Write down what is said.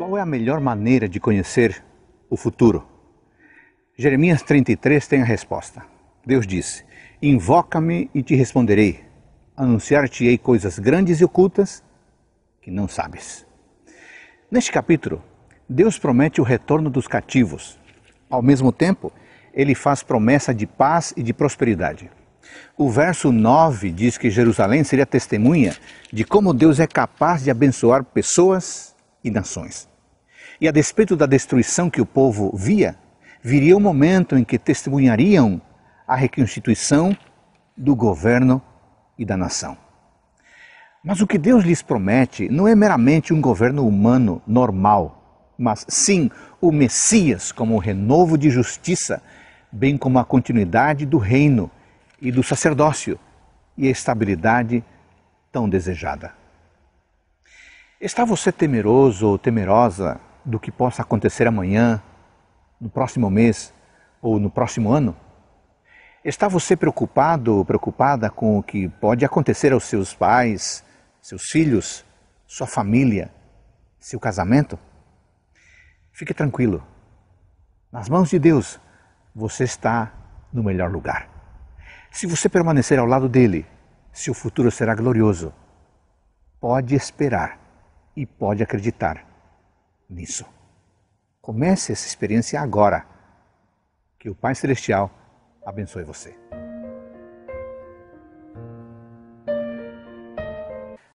Qual é a melhor maneira de conhecer o futuro? Jeremias 33 tem a resposta. Deus disse: Invoca-me e te responderei. Anunciar-te-ei coisas grandes e ocultas que não sabes. Neste capítulo, Deus promete o retorno dos cativos. Ao mesmo tempo, ele faz promessa de paz e de prosperidade. O verso 9 diz que Jerusalém seria testemunha de como Deus é capaz de abençoar pessoas e nações. E a despeito da destruição que o povo via, viria o momento em que testemunhariam a reconstituição do governo e da nação. Mas o que Deus lhes promete não é meramente um governo humano normal, mas sim o Messias como o renovo de justiça, bem como a continuidade do reino e do sacerdócio e a estabilidade tão desejada. Está você temeroso ou temerosa do que possa acontecer amanhã, no próximo mês ou no próximo ano? Está você preocupado ou preocupada com o que pode acontecer aos seus pais, seus filhos, sua família, seu casamento? Fique tranquilo. Nas mãos de Deus, você está no melhor lugar. Se você permanecer ao lado dele, seu futuro será glorioso. Pode esperar e pode acreditar nisso. Comece essa experiência agora. Que o Pai Celestial abençoe você.